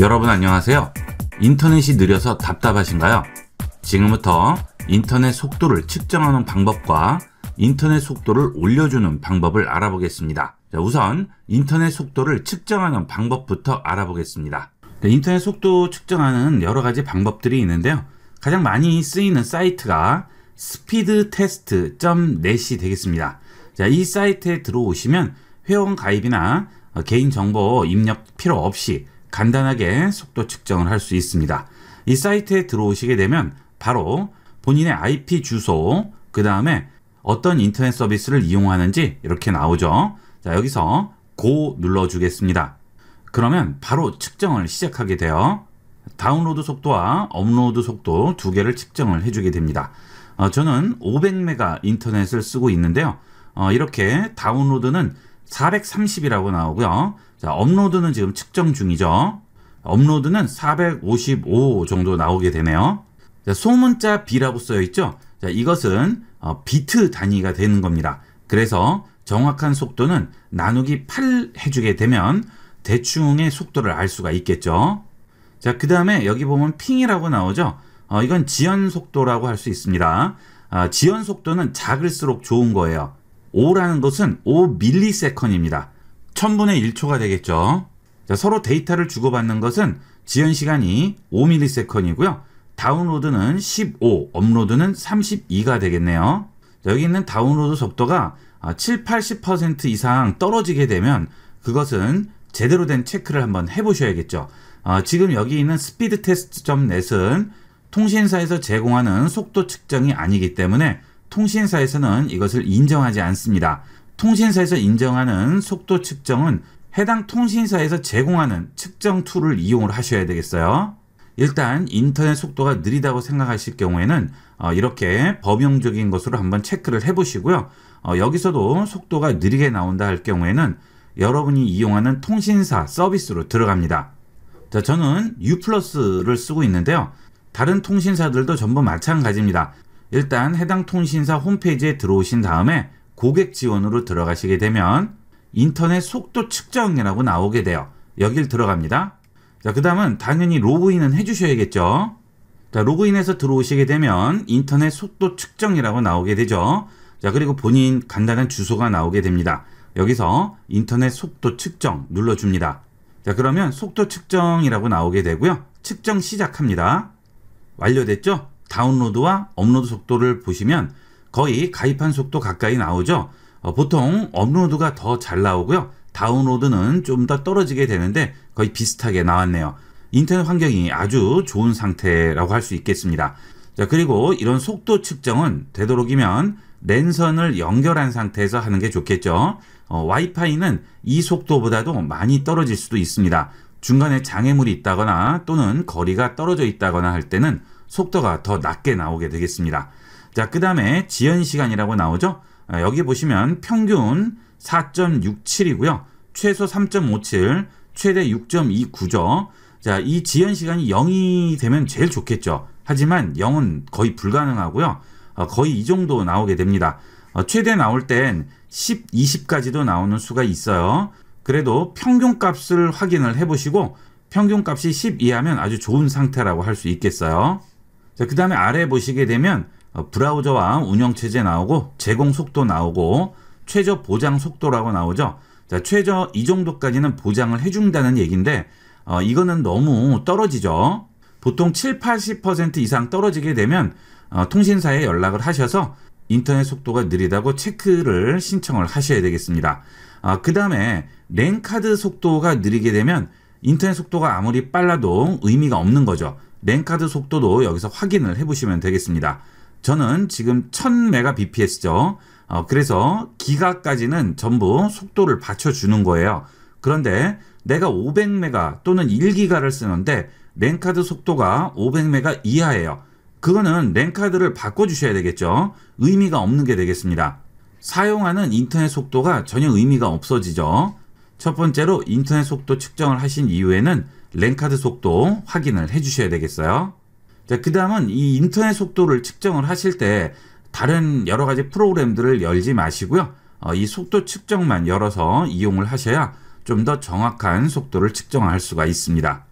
여러분 안녕하세요. 인터넷이 느려서 답답하신가요? 지금부터 인터넷 속도를 측정하는 방법과 인터넷 속도를 올려주는 방법을 알아보겠습니다. 자, 우선 인터넷 속도를 측정하는 방법부터 알아보겠습니다. 네, 인터넷 속도 측정하는 여러 가지 방법들이 있는데요. 가장 많이 쓰이는 사이트가 스피드 테스트 n e 이 되겠습니다. 자, 이 사이트에 들어오시면 회원 가입이나 개인정보 입력 필요 없이 간단하게 속도 측정을 할 수 있습니다. 이 사이트에 들어오시게 되면 바로 본인의 IP 주소, 그 다음에 어떤 인터넷 서비스를 이용하는지 이렇게 나오죠. 자, 여기서 고 눌러주겠습니다. 그러면 바로 측정을 시작하게 돼요. 다운로드 속도와 업로드 속도 두 개를 측정을 해주게 됩니다. 어, 저는 500메가 인터넷을 쓰고 있는데요. 어, 이렇게 다운로드는 430이라고 나오고요. 자, 업로드는 지금 측정 중이죠. 업로드는 455 정도 나오게 되네요. 자, 소문자 B라고 써여 있죠. 자, 이것은 어, 비트 단위가 되는 겁니다. 그래서 정확한 속도는 나누기 8 해주게 되면 대충의 속도를 알 수가 있겠죠. 자, 그 다음에 여기 보면 핑이라고 나오죠. 어, 이건 지연 속도라고 할 수 있습니다. 어, 지연 속도는 작을수록 좋은 거예요. 5라는 것은 5ms입니다. 1000분의 1초가 되겠죠. 자, 서로 데이터를 주고받는 것은 지연 시간이 5ms이고요. 다운로드는 15, 업로드는 32가 되겠네요. 자, 여기 있는 다운로드 속도가 7, 아, 80% 이상 떨어지게 되면 그것은 제대로 된 체크를 한번 해보셔야겠죠. 아, 지금 여기 있는 스피드 테스트.net은 통신사에서 제공하는 속도 측정이 아니기 때문에 통신사에서는 이것을 인정하지 않습니다. 통신사에서 인정하는 속도 측정은 해당 통신사에서 제공하는 측정 툴을 이용을 하셔야 되겠어요. 일단 인터넷 속도가 느리다고 생각하실 경우에는 어, 이렇게 범용적인 것으로 한번 체크를 해보시고요. 어, 여기서도 속도가 느리게 나온다 할 경우에는 여러분이 이용하는 통신사 서비스로 들어갑니다. 자, 저는 U+를 플러스 쓰고 있는데요. 다른 통신사들도 전부 마찬가지입니다. 일단 해당 통신사 홈페이지에 들어오신 다음에 고객 지원으로 들어가시게 되면 인터넷 속도 측정이라고 나오게 돼요. 여길 들어갑니다. 자, 그 다음은 당연히 로그인은 해주셔야겠죠. 자, 로그인해서 들어오시게 되면 인터넷 속도 측정이라고 나오게 되죠. 자, 그리고 본인 간단한 주소가 나오게 됩니다. 여기서 인터넷 속도 측정 눌러줍니다. 자, 그러면 속도 측정이라고 나오게 되고요. 측정 시작합니다. 완료됐죠? 다운로드와 업로드 속도를 보시면 거의 가입한 속도 가까이 나오죠. 어, 보통 업로드가 더 잘 나오고요. 다운로드는 좀 더 떨어지게 되는데 거의 비슷하게 나왔네요. 인터넷 환경이 아주 좋은 상태라고 할 수 있겠습니다. 자, 그리고 이런 속도 측정은 되도록이면 랜선을 연결한 상태에서 하는 게 좋겠죠. 어, 와이파이는 이 속도보다도 많이 떨어질 수도 있습니다. 중간에 장애물이 있다거나 또는 거리가 떨어져 있다거나 할 때는 속도가 더 낮게 나오게 되겠습니다. 자, 그 다음에 지연 시간이라고 나오죠. 아, 여기 보시면 평균 4.67이고요. 최소 3.57, 최대 6.29죠. 자, 이 지연 시간이 0이 되면 제일 좋겠죠. 하지만 0은 거의 불가능하고요. 어, 거의 이 정도 나오게 됩니다. 어, 최대 나올 땐 10, 20까지도 나오는 수가 있어요. 그래도 평균값을 확인을 해보시고 평균값이 10 이하면 아주 좋은 상태라고 할 수 있겠어요. 자, 그 다음에 아래 보시게 되면 어, 브라우저와 운영체제 나오고 제공 속도 나오고 최저 보장 속도라고 나오죠. 자, 최저 이 정도까지는 보장을 해준다는 얘기인데 어, 이거는 너무 떨어지죠. 보통 7, 80% 이상 떨어지게 되면 어, 통신사에 연락을 하셔서 인터넷 속도가 느리다고 체크를 신청을 하셔야 되겠습니다. 아, 그 다음에 랜카드 속도가 느리게 되면 인터넷 속도가 아무리 빨라도 의미가 없는 거죠. 랜카드 속도도 여기서 확인을 해보시면 되겠습니다. 저는 지금 1000mbps죠. 어, 그래서 기가까지는 전부 속도를 받쳐주는 거예요. 그런데 내가 500메가 또는 1기가를 쓰는데 랜카드 속도가 500메가 이하예요. 그거는 랜카드를 바꿔주셔야 되겠죠. 의미가 없는 게 되겠습니다. 사용하는 인터넷 속도가 전혀 의미가 없어지죠. 첫 번째로 인터넷 속도 측정을 하신 이후에는 랜카드 속도 확인을 해주셔야 되겠어요. 네, 그 다음은 이 인터넷 속도를 측정을 하실 때 다른 여러 가지 프로그램들을 열지 마시고요. 어, 이 속도 측정만 열어서 이용을 하셔야 좀 더 정확한 속도를 측정할 수가 있습니다.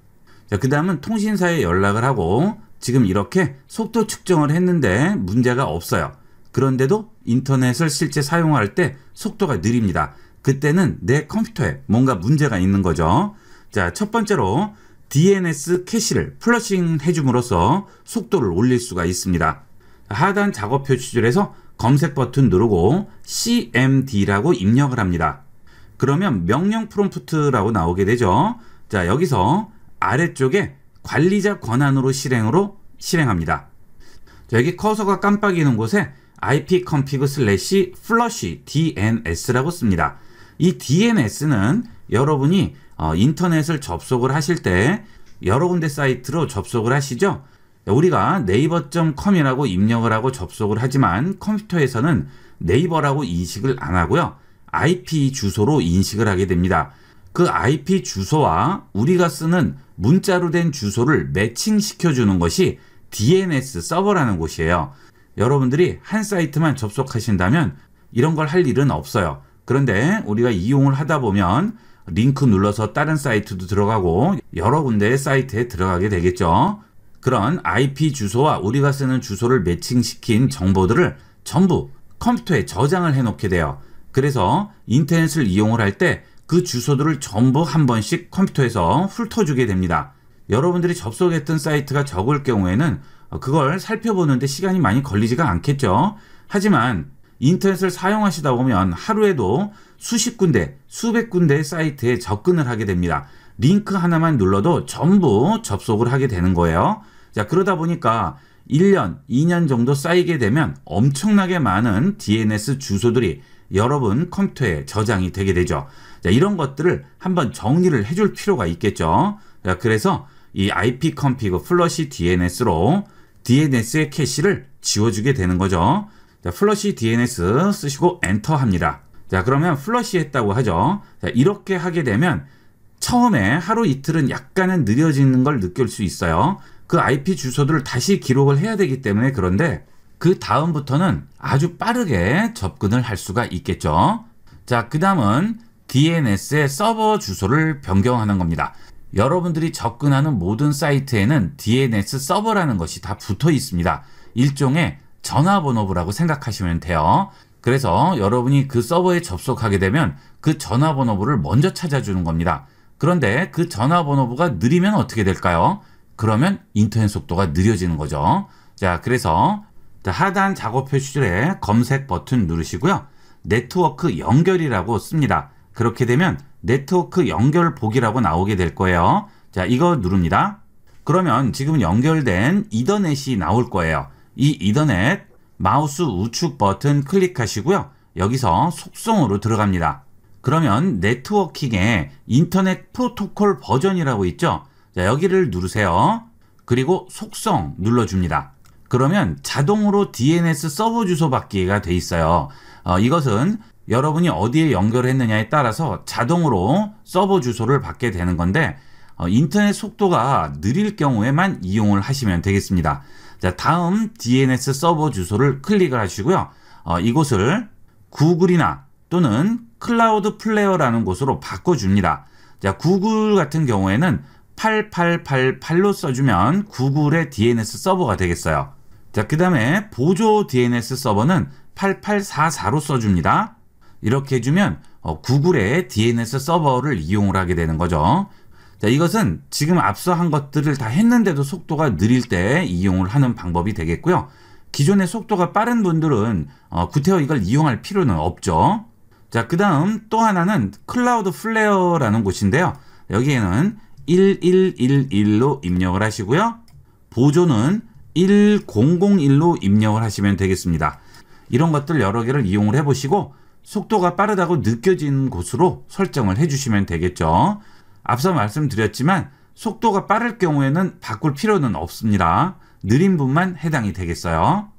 자, 그 다음은 통신사에 연락을 하고 지금 이렇게 속도 측정을 했는데 문제가 없어요. 그런데도 인터넷을 실제 사용할 때 속도가 느립니다. 그때는 내 컴퓨터에 뭔가 문제가 있는 거죠. 자, 첫 번째로 DNS 캐시를 플러싱 해줌으로써 속도를 올릴 수가 있습니다. 하단 작업 표시줄에서 검색 버튼 누르고 CMD라고 입력을 합니다. 그러면 명령 프롬프트라고 나오게 되죠. 자 여기서 아래쪽에 관리자 권한으로 실행으로 실행합니다. 자, 여기 커서가 깜빡이는 곳에 ipconfig slash flush dns라고 씁니다. 이 DNS는 여러분이 어, 인터넷을 접속을 하실 때 여러 군데 사이트로 접속을 하시죠. 우리가 네이버.com이라고 입력을 하고 접속을 하지만 컴퓨터에서는 네이버라고 인식을 안 하고요. IP 주소로 인식을 하게 됩니다. 그 IP 주소와 우리가 쓰는 문자로 된 주소를 매칭시켜 주는 것이 DNS 서버라는 곳이에요. 여러분들이 한 사이트만 접속하신다면 이런 걸 할 일은 없어요. 그런데 우리가 이용을 하다 보면 링크 눌러서 다른 사이트도 들어가고 여러 군데의 사이트에 들어가게 되겠죠. 그런 IP 주소와 우리가 쓰는 주소를 매칭시킨 정보들을 전부 컴퓨터에 저장을 해 놓게 돼요. 그래서 인터넷을 이용을 할 때 그 주소들을 전부 한 번씩 컴퓨터에서 훑어주게 됩니다. 여러분들이 접속했던 사이트가 적을 경우에는 그걸 살펴보는데 시간이 많이 걸리지가 않겠죠. 하지만 인터넷을 사용하시다 보면 하루에도 수십 군데, 수백 군데 사이트에 접근을 하게 됩니다. 링크 하나만 눌러도 전부 접속을 하게 되는 거예요. 자, 그러다 보니까 1년, 2년 정도 쌓이게 되면 엄청나게 많은 DNS 주소들이 여러분 컴퓨터에 저장이 되게 되죠. 자, 이런 것들을 한번 정리를 해줄 필요가 있겠죠. 자, 그래서 이 IP 컴피그 플러시 DNS로 DNS의 캐시를 지워주게 되는 거죠. 자, 플러시 DNS 쓰시고 엔터 합니다. 자, 그러면 플러시 했다고 하죠. 자, 이렇게 하게 되면 처음에 하루 이틀은 약간은 느려지는 걸 느낄 수 있어요. 그 IP 주소들을 다시 기록을 해야 되기 때문에 그런데 그 다음부터는 아주 빠르게 접근을 할 수가 있겠죠. 자, 그 다음은 DNS의 서버 주소를 변경하는 겁니다. 여러분들이 접근하는 모든 사이트에는 DNS 서버라는 것이 다 붙어 있습니다. 일종의 전화번호부라고 생각하시면 돼요. 그래서 여러분이 그 서버에 접속하게 되면 그 전화번호부를 먼저 찾아주는 겁니다. 그런데 그 전화번호부가 느리면 어떻게 될까요? 그러면 인터넷 속도가 느려지는 거죠. 자, 그래서 하단 작업 표시줄에 검색 버튼 누르시고요. 네트워크 연결이라고 씁니다. 그렇게 되면 네트워크 연결 보기라고 나오게 될 거예요. 자, 이거 누릅니다. 그러면 지금 연결된 이더넷이 나올 거예요. 이 이더넷 마우스 우측 버튼 클릭하시고요. 여기서 속성으로 들어갑니다. 그러면 네트워킹에 인터넷 프로토콜 버전이라고 있죠. 자, 여기를 누르세요. 그리고 속성 눌러줍니다. 그러면 자동으로 DNS 서버 주소 받기가 돼 있어요. 어, 이것은 여러분이 어디에 연결했느냐에 따라서 자동으로 서버 주소를 받게 되는 건데 어, 인터넷 속도가 느릴 경우에만 이용을 하시면 되겠습니다. 자, 다음 DNS 서버 주소를 클릭을 하시고요. 어, 이곳을 구글이나 또는 클라우드 플레어라는 곳으로 바꿔줍니다. 자, 구글 같은 경우에는 8888로 써주면 구글의 DNS 서버가 되겠어요. 자, 그 다음에 보조 DNS 서버는 8844로 써줍니다. 이렇게 해주면 어, 구글의 DNS 서버를 이용을 하게 되는 거죠. 자, 이것은 지금 앞서 한 것들을 다 했는데도 속도가 느릴 때 이용을 하는 방법이 되겠고요. 기존의 속도가 빠른 분들은 어, 구태여 이걸 이용할 필요는 없죠. 자, 그 다음 또 하나는 클라우드 플레어라는 곳인데요. 여기에는 1111로 입력을 하시고요. 보조는 1001로 입력을 하시면 되겠습니다. 이런 것들 여러 개를 이용을 해보시고 속도가 빠르다고 느껴진 곳으로 설정을 해주시면 되겠죠. 앞서 말씀드렸지만 속도가 빠를 경우에는 바꿀 필요는 없습니다. 느린 분만 해당이 되겠어요.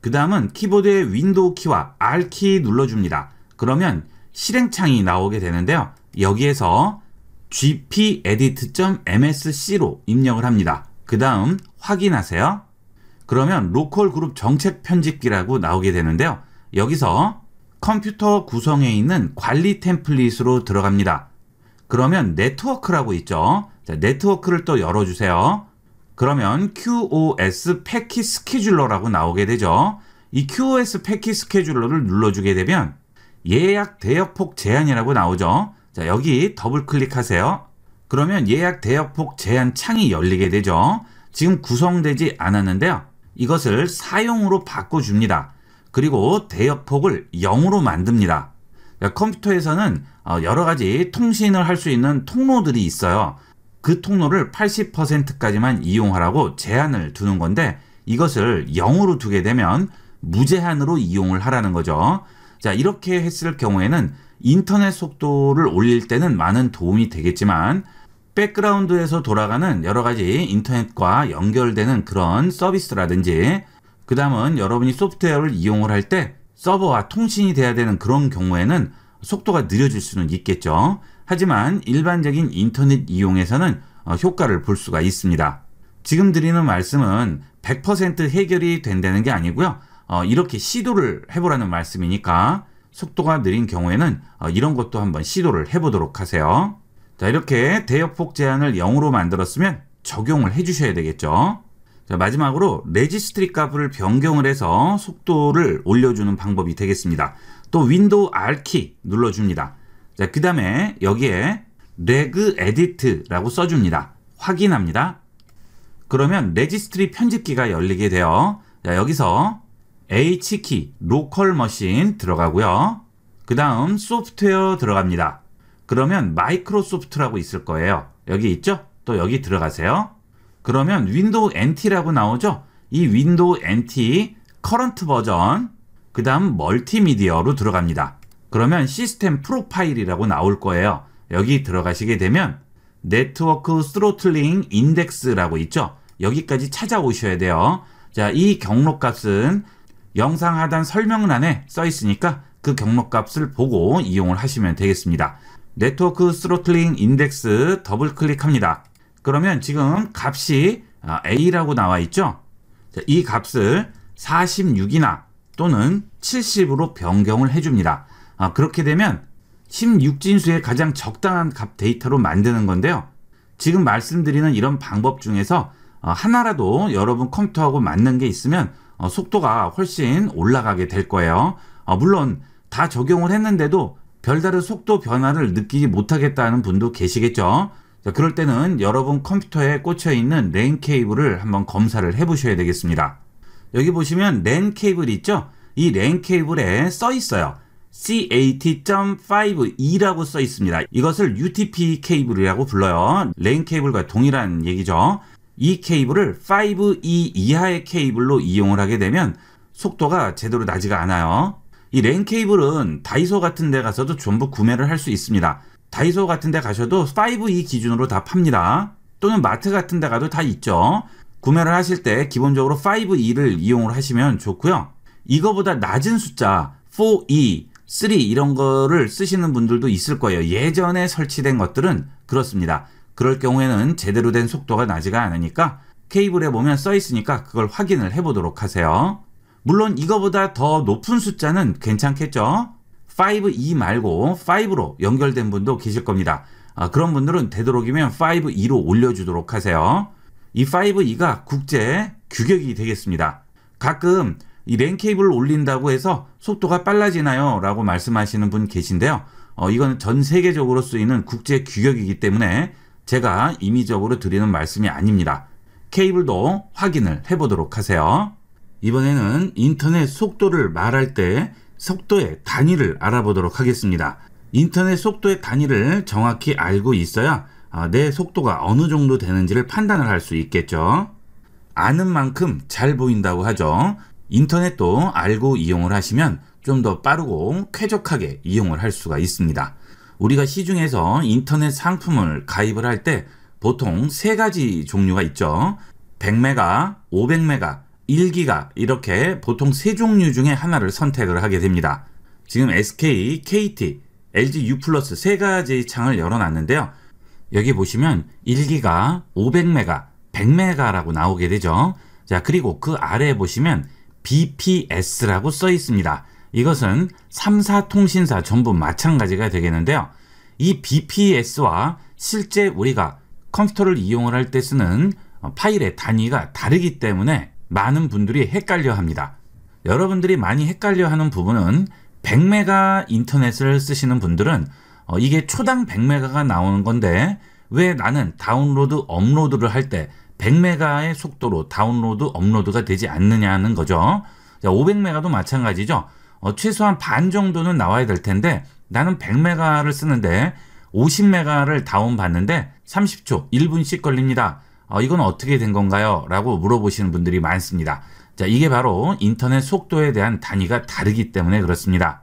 그 다음은 키보드의 윈도우 키와 R키 눌러줍니다. 그러면 실행창이 나오게 되는데요. 여기에서 gpedit.msc로 입력을 합니다. 그 다음 확인하세요. 그러면 로컬 그룹 정책 편집기라고 나오게 되는데요. 여기서 컴퓨터 구성에 있는 관리 템플릿으로 들어갑니다. 그러면 네트워크라고 있죠. 자, 네트워크를 또 열어주세요. 그러면 QoS 패키 스케줄러라고 나오게 되죠. 이 QoS 패키 스케줄러를 눌러주게 되면 예약 대역폭 제한이라고 나오죠. 자, 여기 더블 클릭하세요. 그러면 예약 대역폭 제한 창이 열리게 되죠. 지금 구성되지 않았는데요. 이것을 사용으로 바꿔줍니다. 그리고 대역폭을 0으로 만듭니다. 컴퓨터에서는 어, 여러 가지 통신을 할 수 있는 통로들이 있어요. 그 통로를 80%까지만 이용하라고 제한을 두는 건데 이것을 0으로 두게 되면 무제한으로 이용을 하라는 거죠. 자, 이렇게 했을 경우에는 인터넷 속도를 올릴 때는 많은 도움이 되겠지만 백그라운드에서 돌아가는 여러 가지 인터넷과 연결되는 그런 서비스라든지 그 다음은 여러분이 소프트웨어를 이용을 할때 서버와 통신이 돼야 되는 그런 경우에는 속도가 느려질 수는 있겠죠. 하지만 일반적인 인터넷 이용에서는 어, 효과를 볼 수가 있습니다. 지금 드리는 말씀은 100% 해결이 된다는 게 아니고요. 어, 이렇게 시도를 해보라는 말씀이니까 속도가 느린 경우에는 어, 이런 것도 한번 시도를 해보도록 하세요. 자 이렇게 대역폭 제한을 0으로 만들었으면 적용을 해주셔야 되겠죠. 자, 마지막으로 레지스트리 값을 변경을 해서 속도를 올려주는 방법이 되겠습니다. 또 윈도우 R키 눌러줍니다. 자, 그 다음에 여기에 레그 에디트라고 써줍니다. 확인합니다. 그러면 레지스트리 편집기가 열리게 되어 자, 여기서 H키 로컬 머신 들어가고요. 그 다음 소프트웨어 들어갑니다. 그러면 마이크로소프트라고 있을 거예요. 여기 있죠? 또 여기 들어가세요. 그러면 윈도우 NT라고 나오죠. 이 윈도우 NT 커런트 버전 그 다음 멀티미디어로 들어갑니다. 그러면 시스템 프로파일이라고 나올 거예요. 여기 들어가시게 되면 네트워크 스로틀링 인덱스라고 있죠. 여기까지 찾아오셔야 돼요. 자, 이 경로값은 영상 하단 설명란에 써 있으니까 그 경로값을 보고 이용을 하시면 되겠습니다. 네트워크 스로틀링 인덱스 더블 클릭합니다. 그러면 지금 값이 아, A라고 나와 있죠? 이 값을 46이나 또는 70으로 변경을 해줍니다. 아, 그렇게 되면 16진수의 가장 적당한 값 데이터로 만드는 건데요. 지금 말씀드리는 이런 방법 중에서 어, 하나라도 여러분 컴퓨터하고 맞는 게 있으면 어, 속도가 훨씬 올라가게 될 거예요. 어, 물론 다 적용을 했는데도 별다른 속도 변화를 느끼지 못하겠다는 분도 계시겠죠. 자, 그럴 때는 여러분 컴퓨터에 꽂혀 있는 랜 케이블을 한번 검사를 해 보셔야 되겠습니다. 여기 보시면 랜 케이블 있죠? 이 랜 케이블에 써 있어요. CAT.5E라고 써 있습니다. 이것을 UTP 케이블이라고 불러요. 랜 케이블과 동일한 얘기죠. 이 케이블을 5E 이하의 케이블로 이용을 하게 되면 속도가 제대로 나지가 않아요. 이 랜 케이블은 다이소 같은 데 가서도 전부 구매를 할 수 있습니다. 다이소 같은 데 가셔도 5E 기준으로 다 팝니다. 또는 마트 같은 데 가도 다 있죠. 구매를 하실 때 기본적으로 5E를 이용을 하시면 좋고요. 이거보다 낮은 숫자 4E, 3 이런 거를 쓰시는 분들도 있을 거예요. 예전에 설치된 것들은 그렇습니다. 그럴 경우에는 제대로 된 속도가 나지가 않으니까 케이블에 보면 써 있으니까 그걸 확인을 해보도록 하세요. 물론 이거보다 더 높은 숫자는 괜찮겠죠? 5E 말고 5로 연결된 분도 계실 겁니다. 아, 그런 분들은 되도록이면 5E로 올려주도록 하세요. 이 5E가 국제 규격이 되겠습니다. 가끔 이 랜 케이블을 올린다고 해서 속도가 빨라지나요? 라고 말씀하시는 분 계신데요. 어, 이건 전 세계적으로 쓰이는 국제 규격이기 때문에 제가 임의적으로 드리는 말씀이 아닙니다. 케이블도 확인을 해보도록 하세요. 이번에는 인터넷 속도를 말할 때 속도의 단위를 알아보도록 하겠습니다. 인터넷 속도의 단위를 정확히 알고 있어야 아, 내 속도가 어느 정도 되는지를 판단을 할 수 있겠죠. 아는 만큼 잘 보인다고 하죠. 인터넷도 알고 이용을 하시면 좀 더 빠르고 쾌적하게 이용을 할 수가 있습니다. 우리가 시중에서 인터넷 상품을 가입을 할 때 보통 세 가지 종류가 있죠. 100메가, 500메가, 1기가 이렇게 보통 세 종류 중에 하나를 선택을 하게 됩니다. 지금 SK, KT, LG U 플러스 세 가지 창을 열어놨는데요. 여기 보시면 1기가 500메가, 100메가라고 나오게 되죠. 자 그리고 그 아래에 보시면 BPS라고 써 있습니다. 이것은 3사 통신사 전부 마찬가지가 되겠는데요. 이 BPS와 실제 우리가 컴퓨터를 이용을 할 때 쓰는 파일의 단위가 다르기 때문에 많은 분들이 헷갈려 합니다. 여러분들이 많이 헷갈려 하는 부분은 100메가 인터넷을 쓰시는 분들은 어, 이게 초당 100메가가 나오는 건데 왜 나는 다운로드 업로드를 할 때 100메가의 속도로 다운로드 업로드가 되지 않느냐는 거죠. 500메가도 마찬가지죠. 어, 최소한 반 정도는 나와야 될 텐데 나는 100메가를 쓰는데 50메가를 다운받는데 30초 1분씩 걸립니다. 어, 이건 어떻게 된 건가요? 라고 물어보시는 분들이 많습니다. 자, 이게 바로 인터넷 속도에 대한 단위가 다르기 때문에 그렇습니다.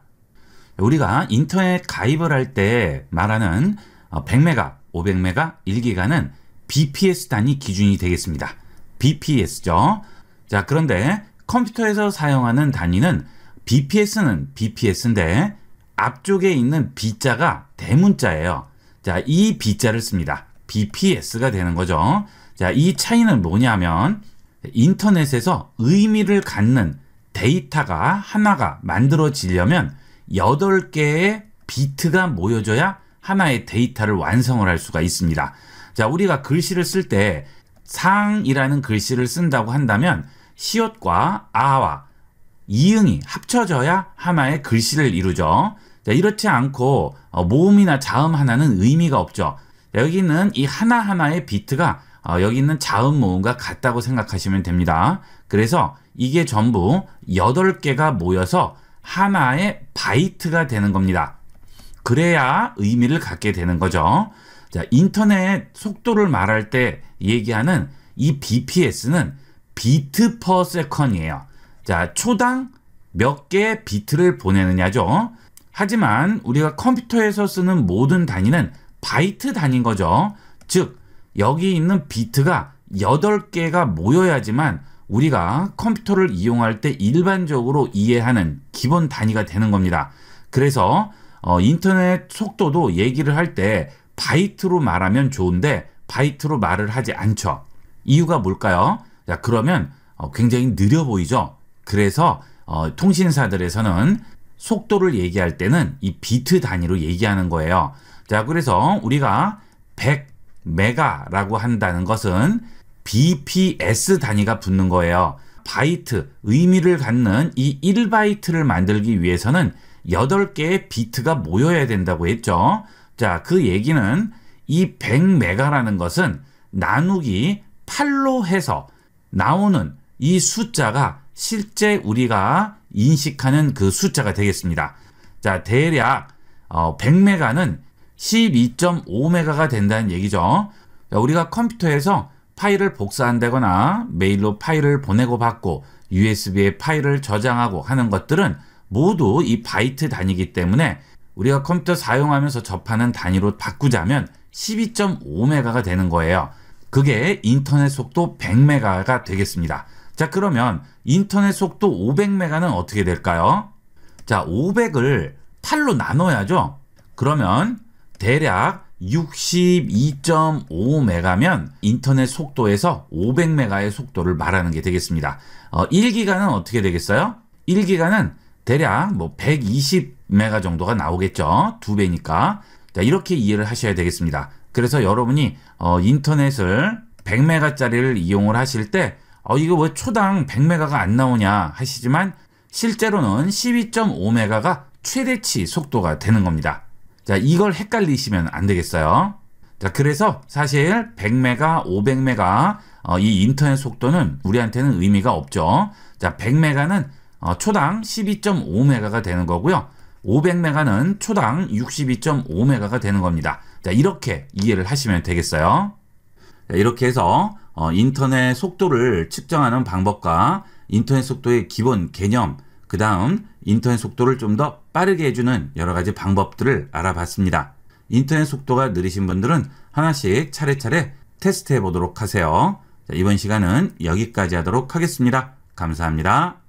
우리가 인터넷 가입을 할 때 말하는 100메가, 어, 500메가, 1기가는 BPS 단위 기준이 되겠습니다. BPS죠. 자, 그런데 컴퓨터에서 사용하는 단위는 BPS는 BPS인데 앞쪽에 있는 B자가 대문자예요. 자, 이 B자를 씁니다. BPS가 되는 거죠. 자, 이 차이는 뭐냐면 인터넷에서 의미를 갖는 데이터가 하나가 만들어지려면 8개의 비트가 모여져야 하나의 데이터를 완성을 할 수가 있습니다. 자, 우리가 글씨를 쓸 때 상이라는 글씨를 쓴다고 한다면 시옷과 아와 이응이 합쳐져야 하나의 글씨를 이루죠. 자, 이렇지 않고 어, 모음이나 자음 하나는 의미가 없죠. 여기는 이 하나하나의 비트가 어, 여기 있는 자음 모음과 같다고 생각하시면 됩니다. 그래서 이게 전부 8개가 모여서 하나의 바이트가 되는 겁니다. 그래야 의미를 갖게 되는 거죠. 자, 인터넷 속도를 말할 때 얘기하는 이 BPS는 비트 퍼 세컨이에요. 자, 초당 몇 개의 비트를 보내느냐죠. 하지만 우리가 컴퓨터에서 쓰는 모든 단위는 바이트 단위인 거죠. 즉, 여기 있는 비트가 8개가 모여야지만 우리가 컴퓨터를 이용할 때 일반적으로 이해하는 기본 단위가 되는 겁니다. 그래서 어, 인터넷 속도도 얘기를 할 때 바이트로 말하면 좋은데 바이트로 말을 하지 않죠. 이유가 뭘까요? 자, 그러면 어, 굉장히 느려 보이죠. 그래서 어, 통신사들에서는 속도를 얘기할 때는 이 비트 단위로 얘기하는 거예요. 자, 그래서 우리가 100 메가라고 한다는 것은 BPS 단위가 붙는 거예요. 바이트, 의미를 갖는 이 1바이트를 만들기 위해서는 8개의 비트가 모여야 된다고 했죠. 자, 그 얘기는 이 100메가라는 것은 나누기 8로 해서 나오는 이 숫자가 실제 우리가 인식하는 그 숫자가 되겠습니다. 자, 대략 100메가는 어, 12.5메가가 된다는 얘기죠. 우리가 컴퓨터에서 파일을 복사한다거나 메일로 파일을 보내고 받고 USB에 파일을 저장하고 하는 것들은 모두 이 바이트 단위이기 때문에 우리가 컴퓨터 사용하면서 접하는 단위로 바꾸자면 12.5메가가 되는 거예요. 그게 인터넷 속도 100메가가 되겠습니다. 자 그러면 인터넷 속도 500메가는 어떻게 될까요? 자 500을 8로 나눠야죠. 그러면 대략 62.5메가면 인터넷 속도에서 500메가의 속도를 말하는 게 되겠습니다. 어, 1기가는 어떻게 되겠어요? 1기가는 대략 뭐 120메가 정도가 나오겠죠. 두 배니까. 자, 이렇게 이해를 하셔야 되겠습니다. 그래서 여러분이 어, 인터넷을 100메가짜리를 이용을 하실 때 어, 이거 왜 초당 100메가가 안 나오냐 하시지만 실제로는 12.5메가가 최대치 속도가 되는 겁니다. 자, 이걸 헷갈리시면 안 되겠어요. 자, 그래서 사실 100메가, 500메가 어, 이 인터넷 속도는 우리한테는 의미가 없죠. 자, 100메가는 어, 초당 12.5메가가 되는 거고요. 500메가는 초당 62.5메가가 되는 겁니다. 자, 이렇게 이해를 하시면 되겠어요. 자, 이렇게 해서 어, 인터넷 속도를 측정하는 방법과 인터넷 속도의 기본 개념, 그 다음 인터넷 속도를 좀 더 빠르게 해주는 여러 가지 방법들을 알아봤습니다. 인터넷 속도가 느리신 분들은 하나씩 차례차례 테스트해 보도록 하세요. 자, 이번 시간은 여기까지 하도록 하겠습니다. 감사합니다.